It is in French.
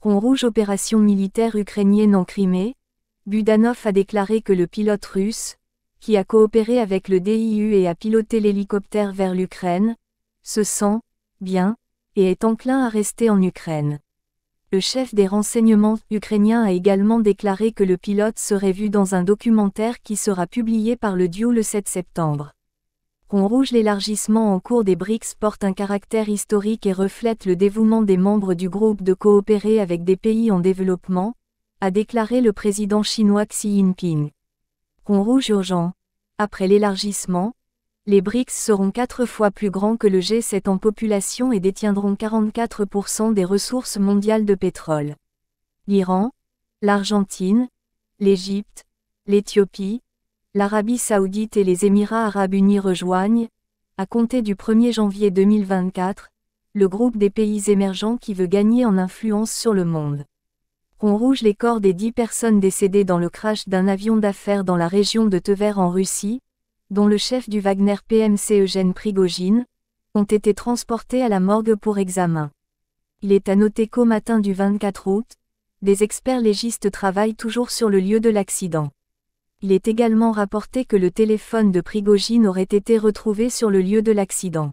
Rond rouge opération militaire ukrainienne en Crimée, Budanov a déclaré que le pilote russe, qui a coopéré avec le DIU et a piloté l'hélicoptère vers l'Ukraine, se sent bien et est enclin à rester en Ukraine. Le chef des renseignements ukrainiens a également déclaré que le pilote serait vu dans un documentaire qui sera publié par le DIU le 7 septembre. Rouge l'élargissement en cours des BRICS porte un caractère historique et reflète le dévouement des membres du groupe de coopérer avec des pays en développement, a déclaré le président chinois Xi Jinping. Rond rouge urgent. Après l'élargissement, les BRICS seront quatre fois plus grands que le G7 en population et détiendront 44% des ressources mondiales de pétrole. L'Iran, l'Argentine, l'Égypte, l'Éthiopie, l'Arabie saoudite et les Émirats arabes unis rejoignent, à compter du 1er janvier 2024, le groupe des pays émergents qui veut gagner en influence sur le monde. On rouge les corps des dix personnes décédées dans le crash d'un avion d'affaires dans la région de Tever en Russie, dont le chef du Wagner PMC Eugène Prigogine, ont été transportés à la morgue pour examen. Il est à noter qu'au matin du 24 août, des experts légistes travaillent toujours sur le lieu de l'accident. Il est également rapporté que le téléphone de Prigogine aurait été retrouvé sur le lieu de l'accident.